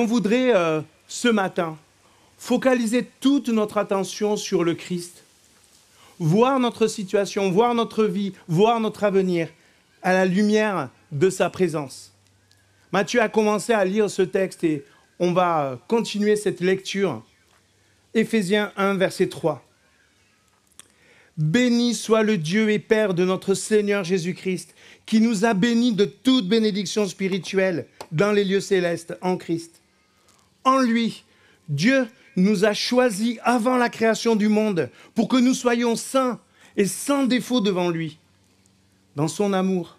On voudrait euh, ce matin focaliser toute notre attention sur le Christ, voir notre situation, voir notre vie, voir notre avenir à la lumière de sa présence. Matthieu a commencé à lire ce texte et on va euh, continuer cette lecture. Éphésiens 1, verset 3. Béni soit le Dieu et Père de notre Seigneur Jésus-Christ, qui nous a bénis de toute bénédiction spirituelle dans les lieux célestes en Christ en lui. Dieu nous a choisis avant la création du monde pour que nous soyons saints et sans défaut devant lui. Dans son amour,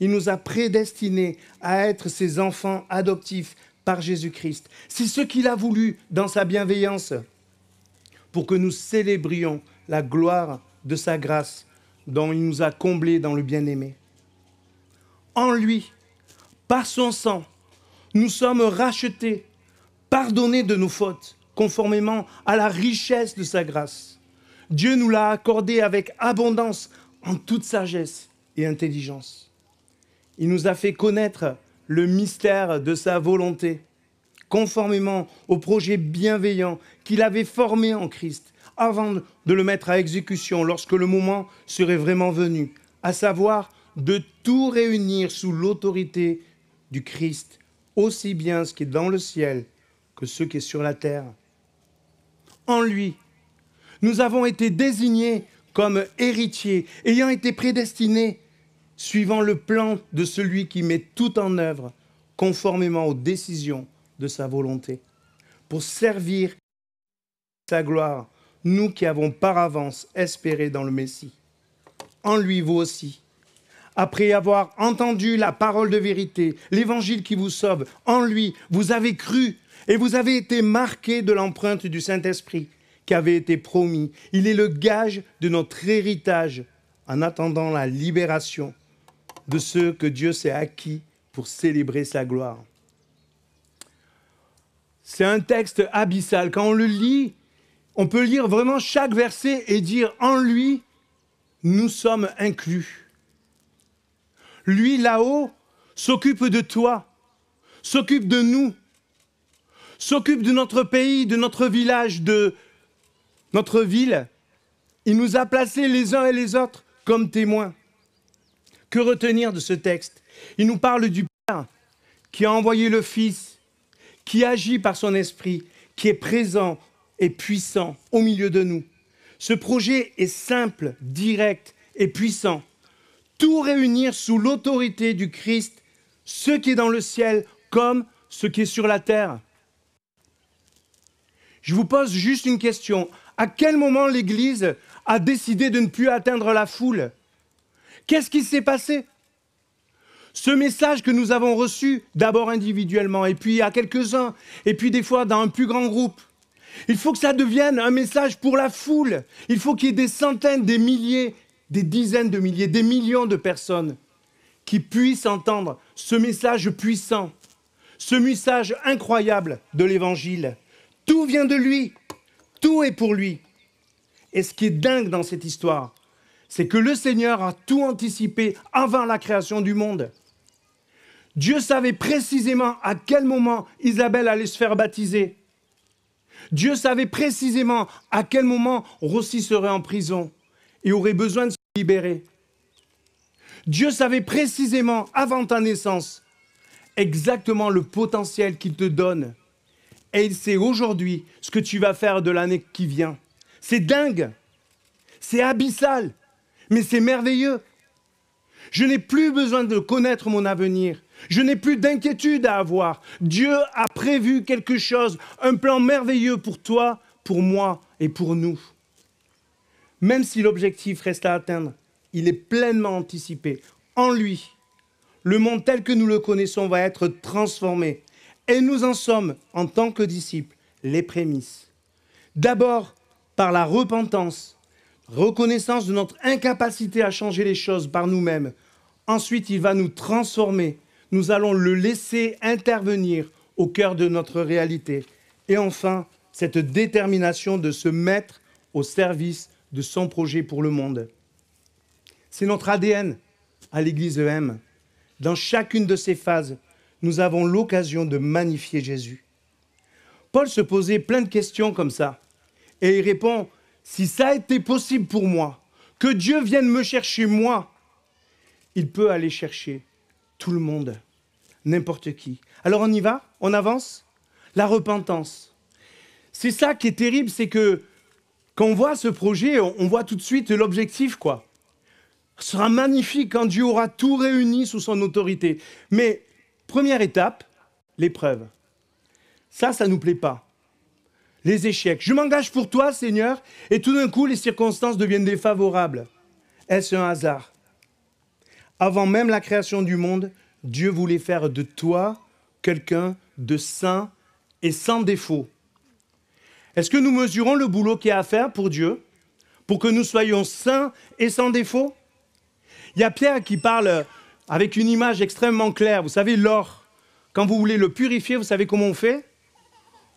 il nous a prédestinés à être ses enfants adoptifs par Jésus-Christ. C'est ce qu'il a voulu dans sa bienveillance pour que nous célébrions la gloire de sa grâce dont il nous a comblés dans le bien-aimé. En lui, par son sang, nous sommes rachetés Pardonner de nos fautes, conformément à la richesse de sa grâce. Dieu nous l'a accordé avec abondance, en toute sagesse et intelligence. Il nous a fait connaître le mystère de sa volonté, conformément au projet bienveillant qu'il avait formé en Christ, avant de le mettre à exécution lorsque le moment serait vraiment venu, à savoir de tout réunir sous l'autorité du Christ, aussi bien ce qui est dans le ciel ce qui est sur la terre. En lui, nous avons été désignés comme héritiers, ayant été prédestinés suivant le plan de celui qui met tout en œuvre conformément aux décisions de sa volonté, pour servir sa gloire, nous qui avons par avance espéré dans le Messie. En lui, vous aussi, après avoir entendu la parole de vérité, l'évangile qui vous sauve, en lui, vous avez cru et vous avez été marqué de l'empreinte du Saint-Esprit qui avait été promis. Il est le gage de notre héritage en attendant la libération de ceux que Dieu s'est acquis pour célébrer sa gloire. C'est un texte abyssal. Quand on le lit, on peut lire vraiment chaque verset et dire en lui, nous sommes inclus. Lui là-haut s'occupe de toi, s'occupe de nous, s'occupe de notre pays, de notre village, de notre ville. Il nous a placés les uns et les autres comme témoins. Que retenir de ce texte Il nous parle du Père qui a envoyé le Fils, qui agit par son esprit, qui est présent et puissant au milieu de nous. Ce projet est simple, direct et puissant. Tout réunir sous l'autorité du Christ, ce qui est dans le ciel comme ce qui est sur la terre. Je vous pose juste une question. À quel moment l'Église a décidé de ne plus atteindre la foule Qu'est-ce qui s'est passé ce message que nous avons reçu, d'abord individuellement, et puis à quelques-uns, et puis des fois dans un plus grand groupe, il faut que ça devienne un message pour la foule. Il faut qu'il y ait des centaines, des milliers, des dizaines de milliers, des millions de personnes qui puissent entendre ce message puissant, ce message incroyable de l'Évangile. Tout vient de lui. Tout est pour lui. Et ce qui est dingue dans cette histoire, c'est que le Seigneur a tout anticipé avant la création du monde. Dieu savait précisément à quel moment Isabelle allait se faire baptiser. Dieu savait précisément à quel moment Rossi serait en prison et aurait besoin de se libérer. Dieu savait précisément avant ta naissance exactement le potentiel qu'il te donne et il sait aujourd'hui ce que tu vas faire de l'année qui vient. C'est dingue, c'est abyssal, mais c'est merveilleux. Je n'ai plus besoin de connaître mon avenir. Je n'ai plus d'inquiétude à avoir. Dieu a prévu quelque chose, un plan merveilleux pour toi, pour moi et pour nous. Même si l'objectif reste à atteindre, il est pleinement anticipé. En lui, le monde tel que nous le connaissons va être transformé et nous en sommes, en tant que disciples, les prémices. D'abord, par la repentance, reconnaissance de notre incapacité à changer les choses par nous-mêmes. Ensuite, il va nous transformer. Nous allons le laisser intervenir au cœur de notre réalité. Et enfin, cette détermination de se mettre au service de son projet pour le monde. C'est notre ADN à l'Église EM. Dans chacune de ces phases, nous avons l'occasion de magnifier Jésus. Paul se posait plein de questions comme ça. Et il répond, si ça a été possible pour moi, que Dieu vienne me chercher moi, il peut aller chercher tout le monde, n'importe qui. Alors on y va, on avance. La repentance. C'est ça qui est terrible, c'est que quand on voit ce projet, on voit tout de suite l'objectif, quoi. Ce sera magnifique quand Dieu aura tout réuni sous son autorité. Mais Première étape, l'épreuve. Ça, ça ne nous plaît pas. Les échecs. Je m'engage pour toi, Seigneur, et tout d'un coup, les circonstances deviennent défavorables. Est-ce un hasard Avant même la création du monde, Dieu voulait faire de toi quelqu'un de saint et sans défaut. Est-ce que nous mesurons le boulot qu'il y a à faire pour Dieu pour que nous soyons saints et sans défaut Il y a Pierre qui parle avec une image extrêmement claire. Vous savez, l'or, quand vous voulez le purifier, vous savez comment on fait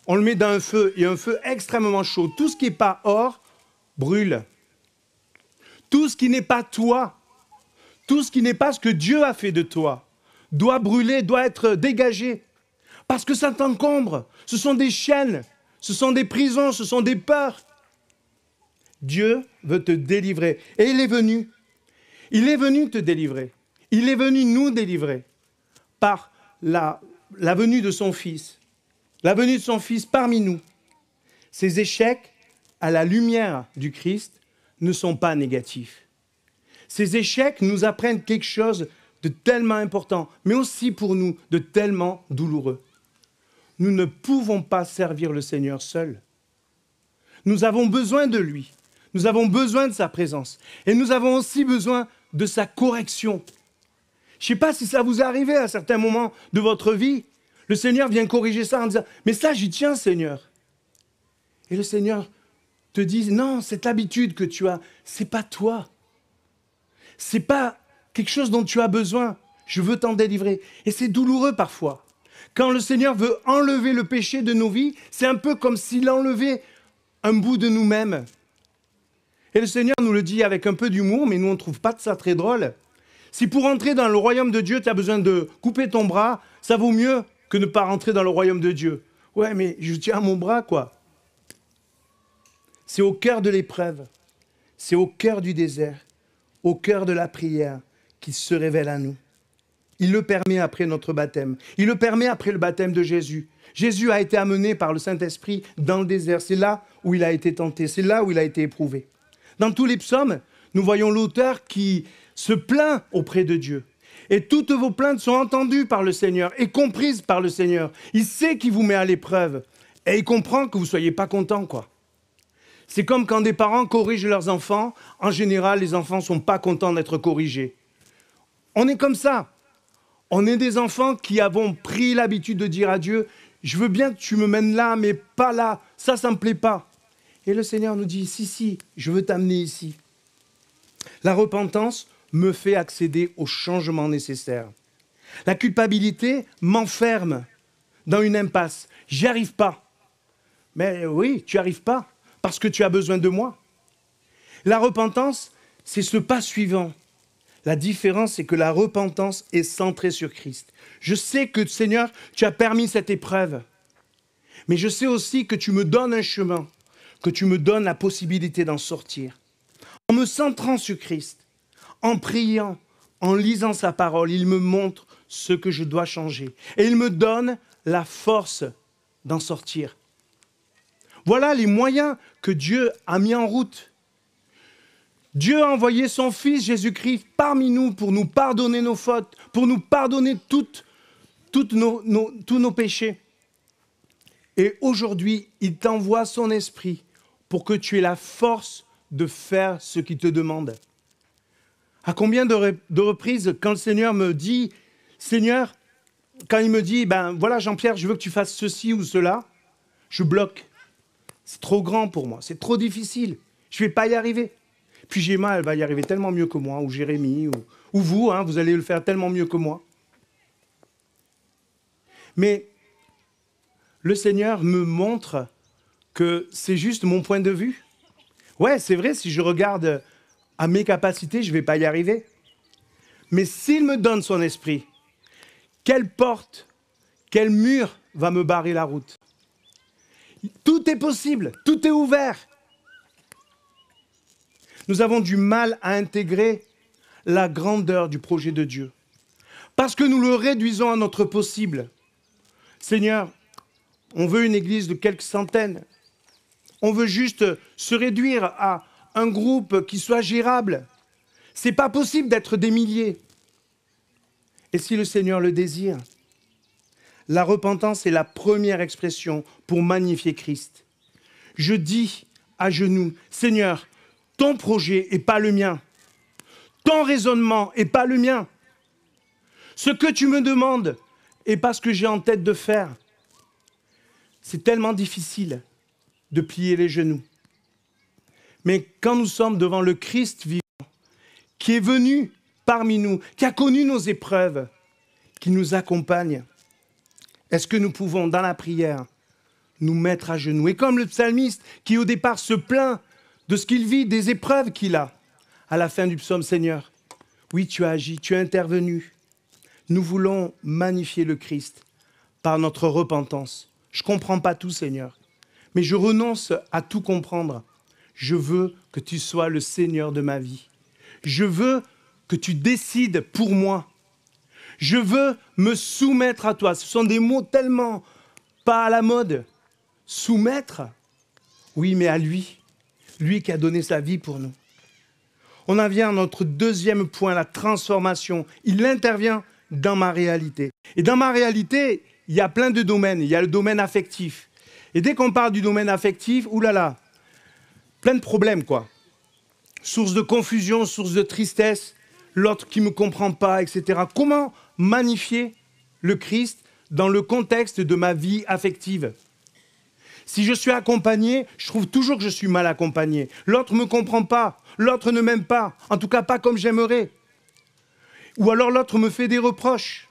On le met dans un feu, et un feu extrêmement chaud. Tout ce qui n'est pas or brûle. Tout ce qui n'est pas toi, tout ce qui n'est pas ce que Dieu a fait de toi, doit brûler, doit être dégagé. Parce que ça t'encombre. Ce sont des chaînes, ce sont des prisons, ce sont des peurs. Dieu veut te délivrer. Et il est venu. Il est venu te délivrer. Il est venu nous délivrer par la, venue de son Fils, la venue de son Fils parmi nous. Ces échecs, à la lumière du Christ, ne sont pas négatifs. Ces échecs nous apprennent quelque chose de tellement important, mais aussi pour nous de tellement douloureux. Nous ne pouvons pas servir le Seigneur seul. Nous avons besoin de lui, nous avons besoin de sa présence, et nous avons aussi besoin de sa correction, je ne sais pas si ça vous est arrivé à certains moments de votre vie. Le Seigneur vient corriger ça en disant, mais ça, j'y tiens, Seigneur. Et le Seigneur te dit, non, cette habitude que tu as, c'est pas toi. C'est pas quelque chose dont tu as besoin. Je veux t'en délivrer. Et c'est douloureux parfois. Quand le Seigneur veut enlever le péché de nos vies, c'est un peu comme s'il enlevait un bout de nous-mêmes. Et le Seigneur nous le dit avec un peu d'humour, mais nous, on ne trouve pas de ça très drôle. Si pour entrer dans le royaume de Dieu, tu as besoin de couper ton bras, ça vaut mieux que ne pas rentrer dans le royaume de Dieu. Ouais, mais je tiens mon bras, quoi. C'est au cœur de l'épreuve, c'est au cœur du désert, au cœur de la prière qui se révèle à nous. Il le permet après notre baptême. Il le permet après le baptême de Jésus. Jésus a été amené par le Saint-Esprit dans le désert. C'est là où il a été tenté, c'est là où il a été éprouvé. Dans tous les psaumes, nous voyons l'auteur qui, se plaint auprès de Dieu. Et toutes vos plaintes sont entendues par le Seigneur et comprises par le Seigneur. Il sait qu'il vous met à l'épreuve et il comprend que vous ne soyez pas content, quoi. C'est comme quand des parents corrigent leurs enfants. En général, les enfants ne sont pas contents d'être corrigés. On est comme ça. On est des enfants qui avons pris l'habitude de dire à Dieu, je veux bien que tu me mènes là, mais pas là. Ça, ça ne me plaît pas. Et le Seigneur nous dit, si, si, je veux t'amener ici. La repentance, me fait accéder au changement nécessaire. La culpabilité m'enferme dans une impasse. J'y arrive pas. Mais oui, tu n'y arrives pas parce que tu as besoin de moi. La repentance, c'est ce pas suivant. La différence, c'est que la repentance est centrée sur Christ. Je sais que, Seigneur, tu as permis cette épreuve. Mais je sais aussi que tu me donnes un chemin, que tu me donnes la possibilité d'en sortir. En me centrant sur Christ, en priant, en lisant sa parole, il me montre ce que je dois changer. Et il me donne la force d'en sortir. Voilà les moyens que Dieu a mis en route. Dieu a envoyé son Fils Jésus-Christ parmi nous pour nous pardonner nos fautes, pour nous pardonner toutes, tous nos péchés. Et aujourd'hui, il t'envoie son esprit pour que tu aies la force de faire ce qu'il te demande. À combien de, reprises, quand le Seigneur me dit, Seigneur, quand il me dit, ben voilà Jean-Pierre, je veux que tu fasses ceci ou cela, je bloque. C'est trop grand pour moi, c'est trop difficile, je ne vais pas y arriver. Puis j'ai elle va y arriver tellement mieux que moi, ou Jérémie, ou, vous, hein, vous allez le faire tellement mieux que moi. Mais le Seigneur me montre que c'est juste mon point de vue. Ouais, c'est vrai, si je regarde à mes capacités, je ne vais pas y arriver. Mais s'il me donne son esprit, quelle porte, quel mur va me barrer la route Tout est possible, tout est ouvert. Nous avons du mal à intégrer la grandeur du projet de Dieu, parce que nous le réduisons à notre possible. Seigneur, on veut une église de quelques centaines. On veut juste se réduire à un groupe qui soit gérable. C'est pas possible d'être des milliers. Et si le Seigneur le désire, la repentance est la première expression pour magnifier Christ. Je dis à genoux, Seigneur, ton projet n'est pas le mien. Ton raisonnement n'est pas le mien. Ce que tu me demandes n'est pas ce que j'ai en tête de faire. C'est tellement difficile de plier les genoux. Mais quand nous sommes devant le Christ vivant, qui est venu parmi nous, qui a connu nos épreuves, qui nous accompagne, est-ce que nous pouvons, dans la prière, nous mettre à genoux Et comme le psalmiste qui au départ se plaint de ce qu'il vit, des épreuves qu'il a, à la fin du psaume, Seigneur, oui, tu as agi, tu as intervenu. Nous voulons magnifier le Christ par notre repentance. Je ne comprends pas tout, Seigneur, mais je renonce à tout comprendre je veux que tu sois le Seigneur de ma vie. Je veux que tu décides pour moi. Je veux me soumettre à toi. Ce sont des mots tellement pas à la mode. Soumettre, oui, mais à lui, lui qui a donné sa vie pour nous. On en vient à notre deuxième point, la transformation. Il intervient dans ma réalité. Et dans ma réalité, il y a plein de domaines. Il y a le domaine affectif. Et dès qu'on parle du domaine affectif, oulala, plein de problèmes, quoi. Source de confusion, source de tristesse, l'autre qui ne me comprend pas, etc. Comment magnifier le Christ dans le contexte de ma vie affective si je suis accompagné, je trouve toujours que je suis mal accompagné. L'autre ne me comprend pas, l'autre ne m'aime pas, en tout cas pas comme j'aimerais. Ou alors l'autre me fait des reproches.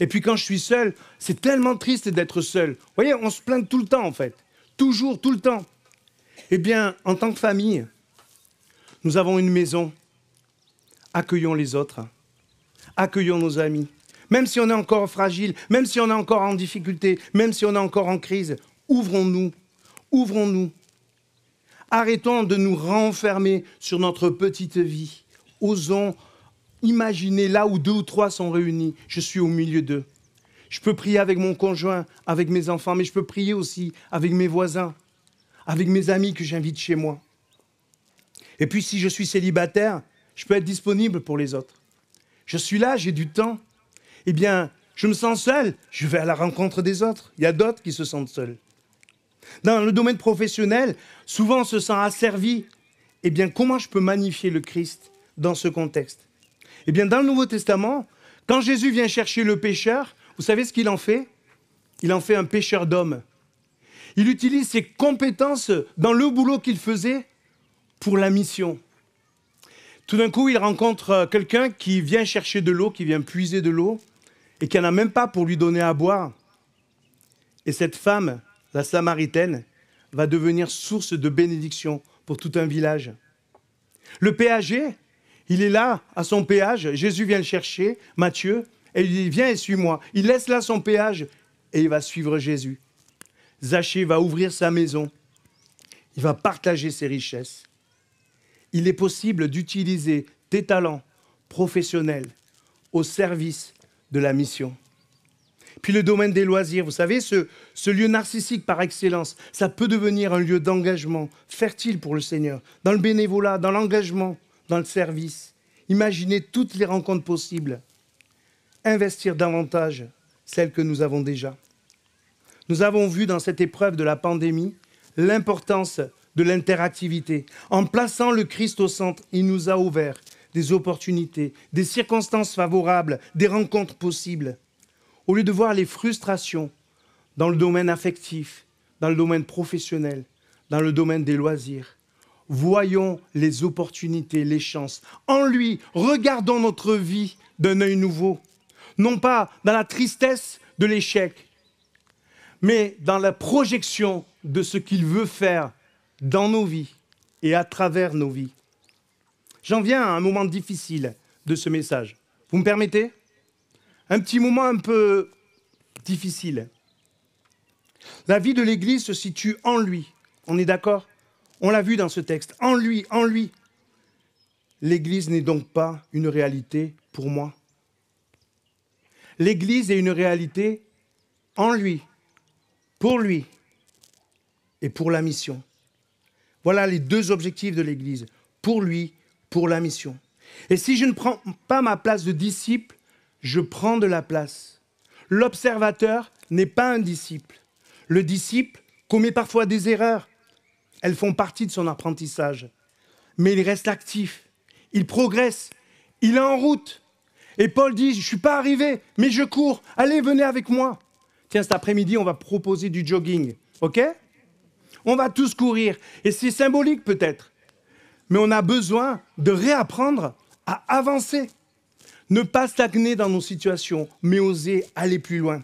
Et puis quand je suis seul, c'est tellement triste d'être seul. Vous voyez, on se plaint tout le temps en fait. Toujours, tout le temps. Eh bien, en tant que famille, nous avons une maison. Accueillons les autres. Accueillons nos amis. Même si on est encore fragile, même si on est encore en difficulté, même si on est encore en crise, ouvrons-nous. Ouvrons-nous. Arrêtons de nous renfermer sur notre petite vie. Osons imaginer là où deux ou trois sont réunis. Je suis au milieu d'eux. Je peux prier avec mon conjoint, avec mes enfants, mais je peux prier aussi avec mes voisins avec mes amis que j'invite chez moi. Et puis si je suis célibataire, je peux être disponible pour les autres. Je suis là, j'ai du temps. Eh bien, je me sens seul, je vais à la rencontre des autres. Il y a d'autres qui se sentent seuls. Dans le domaine professionnel, souvent on se sent asservi. Eh bien, comment je peux magnifier le Christ dans ce contexte Eh bien, dans le Nouveau Testament, quand Jésus vient chercher le pécheur, vous savez ce qu'il en fait Il en fait un pécheur d'hommes. Il utilise ses compétences dans le boulot qu'il faisait pour la mission. Tout d'un coup, il rencontre quelqu'un qui vient chercher de l'eau, qui vient puiser de l'eau, et qui n'en a même pas pour lui donner à boire. Et cette femme, la Samaritaine, va devenir source de bénédiction pour tout un village. Le péager, il est là à son péage, Jésus vient le chercher, Matthieu, et il dit, viens et suis-moi. Il laisse là son péage et il va suivre Jésus. Zachée va ouvrir sa maison, il va partager ses richesses. Il est possible d'utiliser tes talents professionnels au service de la mission. Puis le domaine des loisirs, vous savez, ce, ce lieu narcissique par excellence, ça peut devenir un lieu d'engagement fertile pour le Seigneur, dans le bénévolat, dans l'engagement, dans le service. Imaginez toutes les rencontres possibles. Investir davantage celles que nous avons déjà. Nous avons vu dans cette épreuve de la pandémie l'importance de l'interactivité. En plaçant le Christ au centre, il nous a ouvert des opportunités, des circonstances favorables, des rencontres possibles. Au lieu de voir les frustrations dans le domaine affectif, dans le domaine professionnel, dans le domaine des loisirs, voyons les opportunités, les chances. En lui, regardons notre vie d'un œil nouveau, non pas dans la tristesse de l'échec, mais dans la projection de ce qu'il veut faire dans nos vies et à travers nos vies. J'en viens à un moment difficile de ce message. Vous me permettez Un petit moment un peu difficile. La vie de l'Église se situe en lui. On est d'accord On l'a vu dans ce texte. En lui, en lui. L'Église n'est donc pas une réalité pour moi. L'Église est une réalité en lui pour lui et pour la mission. Voilà les deux objectifs de l'Église, pour lui, pour la mission. Et si je ne prends pas ma place de disciple, je prends de la place. L'observateur n'est pas un disciple. Le disciple commet parfois des erreurs. Elles font partie de son apprentissage. Mais il reste actif, il progresse, il est en route. Et Paul dit, je ne suis pas arrivé, mais je cours, allez, venez avec moi cet après-midi, on va proposer du jogging. OK On va tous courir. Et c'est symbolique peut-être. Mais on a besoin de réapprendre à avancer. Ne pas stagner dans nos situations, mais oser aller plus loin.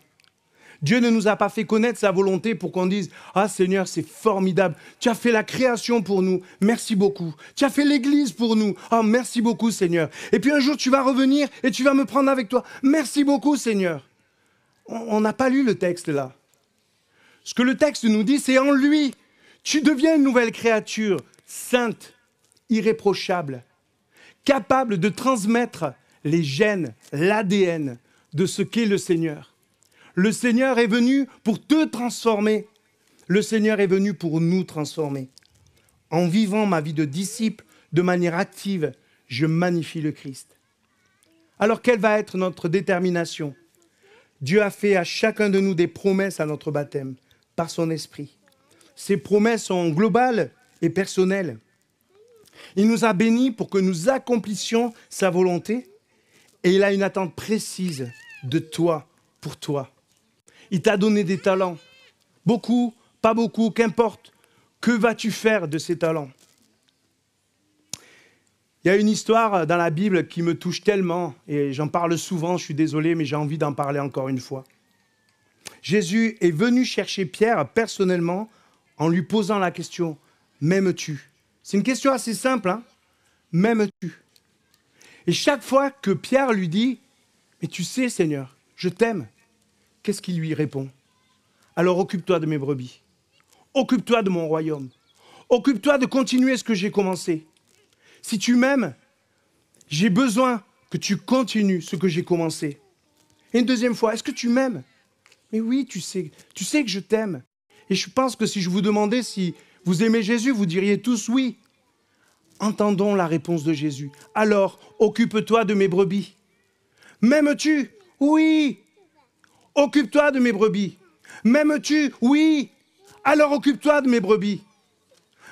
Dieu ne nous a pas fait connaître sa volonté pour qu'on dise Ah Seigneur, c'est formidable. Tu as fait la création pour nous. Merci beaucoup. Tu as fait l'église pour nous. Ah, merci beaucoup, Seigneur. Et puis un jour, tu vas revenir et tu vas me prendre avec toi. Merci beaucoup, Seigneur. On n'a pas lu le texte là. Ce que le texte nous dit, c'est en lui, tu deviens une nouvelle créature, sainte, irréprochable, capable de transmettre les gènes, l'ADN de ce qu'est le Seigneur. Le Seigneur est venu pour te transformer. Le Seigneur est venu pour nous transformer. En vivant ma vie de disciple de manière active, je magnifie le Christ. Alors quelle va être notre détermination Dieu a fait à chacun de nous des promesses à notre baptême par son esprit. Ces promesses sont globales et personnelles. Il nous a bénis pour que nous accomplissions sa volonté et il a une attente précise de toi, pour toi. Il t'a donné des talents, beaucoup, pas beaucoup, qu'importe. Que vas-tu faire de ces talents il y a une histoire euh, dans la Bible qui me touche tellement, et j'en parle souvent, je suis désolé, mais j'ai envie d'en parler encore une fois. Jésus est venu chercher Pierre personnellement en lui posant la question, m'aimes-tu C'est une question assez simple, hein M'aimes-tu Et chaque fois que Pierre lui dit, mais tu sais Seigneur, je t'aime, qu'est-ce qu'il lui répond Alors occupe-toi de mes brebis, occupe-toi de mon royaume, occupe-toi de continuer ce que j'ai commencé si tu m'aimes, j'ai besoin que tu continues ce que j'ai commencé. Et une deuxième fois, est-ce que tu m'aimes Mais oui, tu sais, tu sais que je t'aime. Et je pense que si je vous demandais si vous aimez Jésus, vous diriez tous oui. Entendons la réponse de Jésus. Alors, occupe-toi de mes brebis. M'aimes-tu Oui. Occupe-toi de mes brebis. M'aimes-tu Oui. Alors occupe-toi de mes brebis.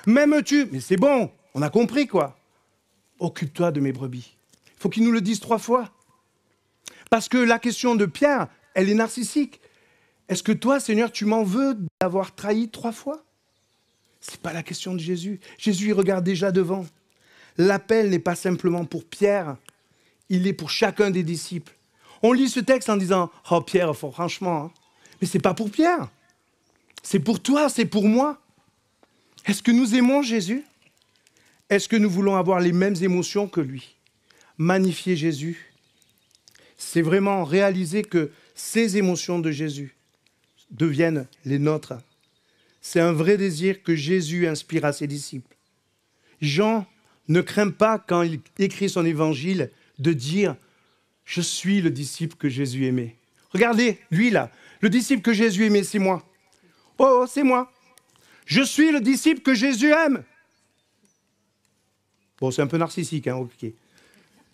M'aimes-tu Mais c'est bon, on a compris quoi occupe-toi de mes brebis. Il faut qu'il nous le dise trois fois. Parce que la question de Pierre, elle est narcissique. Est-ce que toi, Seigneur, tu m'en veux d'avoir trahi trois fois Ce n'est pas la question de Jésus. Jésus, il regarde déjà devant. L'appel n'est pas simplement pour Pierre, il est pour chacun des disciples. On lit ce texte en disant Oh Pierre, franchement, hein. mais ce n'est pas pour Pierre. C'est pour toi, c'est pour moi. Est-ce que nous aimons Jésus est-ce que nous voulons avoir les mêmes émotions que lui Magnifier Jésus, c'est vraiment réaliser que ces émotions de Jésus deviennent les nôtres. C'est un vrai désir que Jésus inspire à ses disciples. Jean ne craint pas quand il écrit son évangile de dire ⁇ Je suis le disciple que Jésus aimait ⁇ Regardez, lui là, le disciple que Jésus aimait, c'est moi. Oh, oh c'est moi. Je suis le disciple que Jésus aime. Bon, c'est un peu narcissique, hein, ok.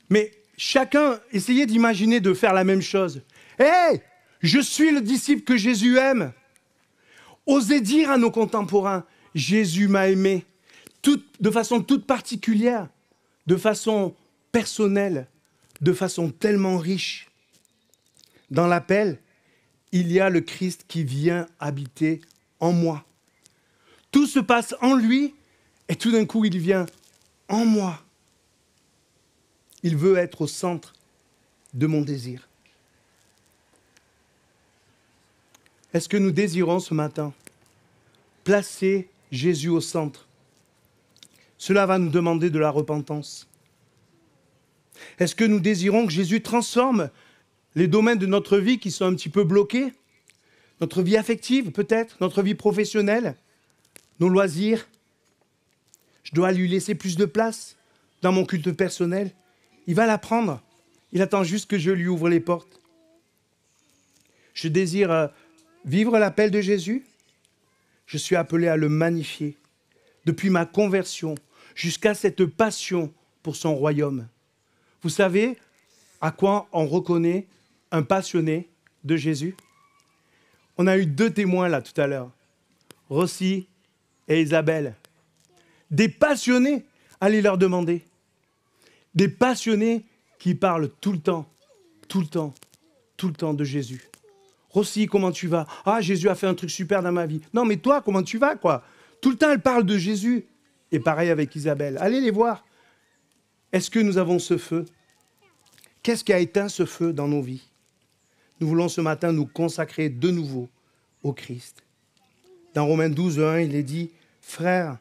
Mais chacun essayez d'imaginer de faire la même chose. Hé, je suis le disciple que Jésus aime. Osez dire à nos contemporains, Jésus m'a aimé, de façon toute particulière, de façon personnelle, de façon tellement riche. Dans l'appel, il y a le Christ qui vient habiter en moi. Tout se passe en lui et tout d'un coup, il vient en moi. Il veut être au centre de mon désir. Est-ce que nous désirons ce matin placer Jésus au centre Cela va nous demander de la repentance. Est-ce que nous désirons que Jésus transforme les domaines de notre vie qui sont un petit peu bloqués Notre vie affective peut-être, notre vie professionnelle, nos loisirs, je dois lui laisser plus de place dans mon culte personnel. Il va l'apprendre. Il attend juste que je lui ouvre les portes. Je désire euh, vivre l'appel de Jésus. Je suis appelé à le magnifier depuis ma conversion jusqu'à cette passion pour son royaume. Vous savez à quoi on reconnaît un passionné de Jésus On a eu deux témoins là tout à l'heure, Rossi et Isabelle des passionnés, allez leur demander. Des passionnés qui parlent tout le temps, tout le temps, tout le temps de Jésus. Rossi, comment tu vas Ah, Jésus a fait un truc super dans ma vie. Non, mais toi, comment tu vas, quoi Tout le temps, elle parle de Jésus. Et pareil avec Isabelle. Allez les voir. Est-ce que nous avons ce feu Qu'est-ce qui a éteint ce feu dans nos vies Nous voulons ce matin nous consacrer de nouveau au Christ. Dans Romains 12, 1, il est dit, Frères,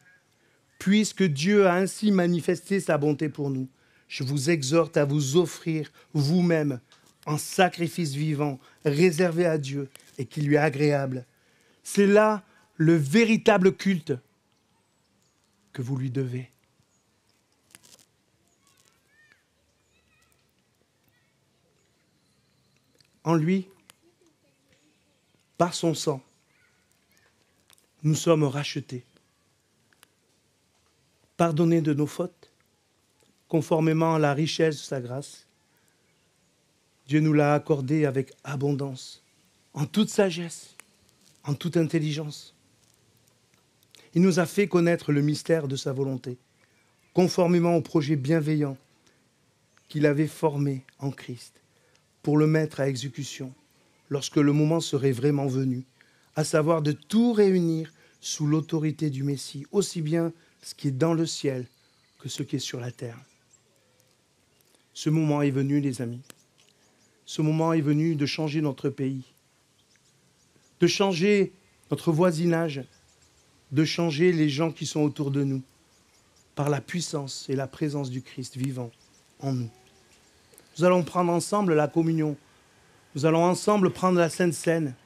puisque Dieu a ainsi manifesté sa bonté pour nous, je vous exhorte à vous offrir vous-même en sacrifice vivant, réservé à Dieu et qui lui est agréable. C'est là le véritable culte que vous lui devez. En lui, par son sang, nous sommes rachetés pardonner de nos fautes, conformément à la richesse de sa grâce. Dieu nous l'a accordé avec abondance, en toute sagesse, en toute intelligence. Il nous a fait connaître le mystère de sa volonté, conformément au projet bienveillant qu'il avait formé en Christ, pour le mettre à exécution lorsque le moment serait vraiment venu, à savoir de tout réunir sous l'autorité du Messie, aussi bien ce qui est dans le ciel que ce qui est sur la terre. Ce moment est venu, les amis. Ce moment est venu de changer notre pays, de changer notre voisinage, de changer les gens qui sont autour de nous par la puissance et la présence du Christ vivant en nous. Nous allons prendre ensemble la communion. Nous allons ensemble prendre la Sainte Seine.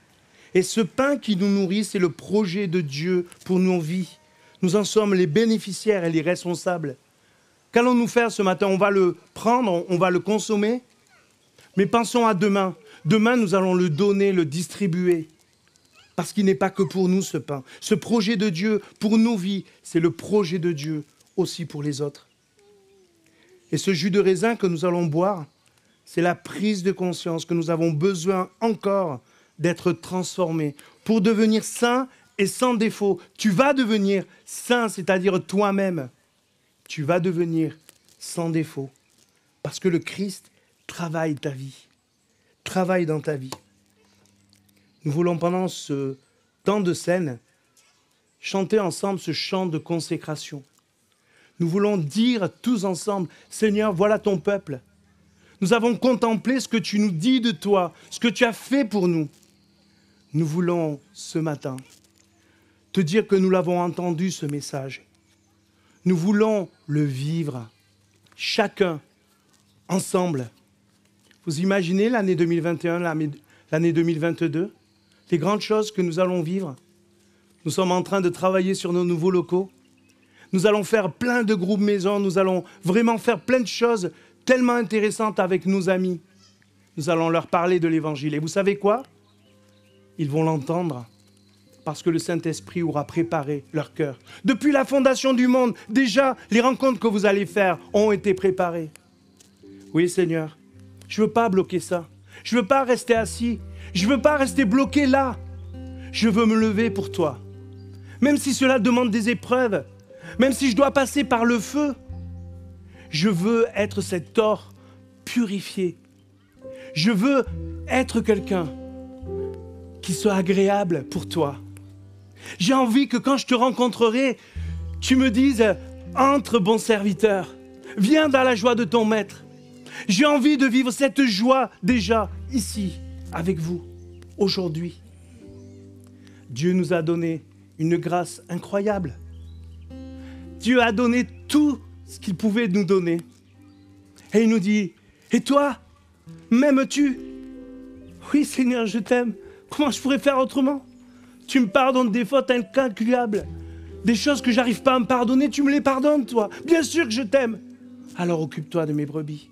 Et ce pain qui nous nourrit, c'est le projet de Dieu pour nos vies. Nous en sommes les bénéficiaires et les responsables. Qu'allons-nous faire ce matin On va le prendre, on va le consommer Mais pensons à demain. Demain, nous allons le donner, le distribuer. Parce qu'il n'est pas que pour nous ce pain. Ce projet de Dieu pour nos vies, c'est le projet de Dieu aussi pour les autres. Et ce jus de raisin que nous allons boire, c'est la prise de conscience que nous avons besoin encore d'être transformés pour devenir saints et sans défaut. Tu vas devenir saint, c'est-à-dire toi-même. Tu vas devenir sans défaut. Parce que le Christ travaille ta vie. Travaille dans ta vie. Nous voulons pendant ce temps de scène chanter ensemble ce chant de consécration. Nous voulons dire tous ensemble, Seigneur, voilà ton peuple. Nous avons contemplé ce que tu nous dis de toi, ce que tu as fait pour nous. Nous voulons ce matin te dire que nous l'avons entendu, ce message. Nous voulons le vivre, chacun, ensemble. Vous imaginez l'année 2021, l'année 2022, les grandes choses que nous allons vivre. Nous sommes en train de travailler sur nos nouveaux locaux. Nous allons faire plein de groupes maison, nous allons vraiment faire plein de choses tellement intéressantes avec nos amis. Nous allons leur parler de l'Évangile. Et vous savez quoi Ils vont l'entendre parce que le Saint-Esprit aura préparé leur cœur. Depuis la fondation du monde, déjà, les rencontres que vous allez faire ont été préparées. Oui, Seigneur, je ne veux pas bloquer ça. Je ne veux pas rester assis. Je ne veux pas rester bloqué là. Je veux me lever pour toi. Même si cela demande des épreuves, même si je dois passer par le feu, je veux être cet or purifié. Je veux être quelqu'un qui soit agréable pour toi. J'ai envie que quand je te rencontrerai, tu me dises, entre bon serviteur, viens dans la joie de ton maître. J'ai envie de vivre cette joie déjà ici, avec vous, aujourd'hui. Dieu nous a donné une grâce incroyable. Dieu a donné tout ce qu'il pouvait nous donner. Et il nous dit, et toi, m'aimes-tu Oui Seigneur, je t'aime. Comment je pourrais faire autrement tu me pardonnes des fautes incalculables. Des choses que j'arrive pas à me pardonner, tu me les pardonnes, toi. Bien sûr que je t'aime. Alors occupe-toi de mes brebis.